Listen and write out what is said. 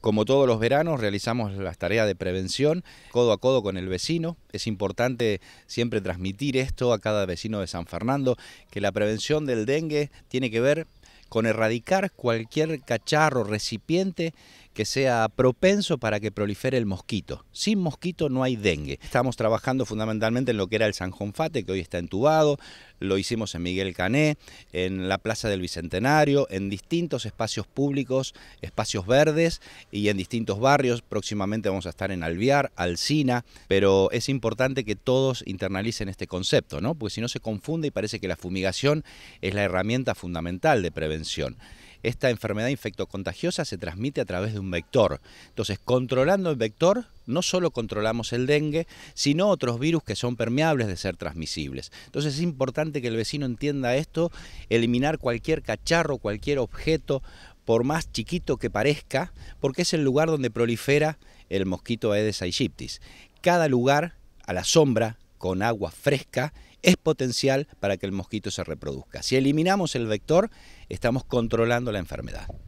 Como todos los veranos, realizamos las tareas de prevención codo a codo con el vecino. Es importante siempre transmitir esto a cada vecino de San Fernando, que la prevención del dengue tiene que ver con erradicar cualquier cacharro, recipiente que sea propenso para que prolifere el mosquito. Sin mosquito no hay dengue. Estamos trabajando fundamentalmente en lo que era el Sanjonfate, que hoy está entubado, lo hicimos en Miguel Cané, en la Plaza del Bicentenario, en distintos espacios públicos, espacios verdes y en distintos barrios. Próximamente vamos a estar en Alviar, Alcina, pero es importante que todos internalicen este concepto, ¿no? Porque si no se confunde y parece que la fumigación es la herramienta fundamental de prevención esta enfermedad infectocontagiosa se transmite a través de un vector. Entonces, controlando el vector, no solo controlamos el dengue, sino otros virus que son permeables de ser transmisibles. Entonces, es importante que el vecino entienda esto, eliminar cualquier cacharro, cualquier objeto, por más chiquito que parezca, porque es el lugar donde prolifera el mosquito Aedes aegyptis. Cada lugar a la sombra con agua fresca es potencial para que el mosquito se reproduzca. Si eliminamos el vector, estamos controlando la enfermedad.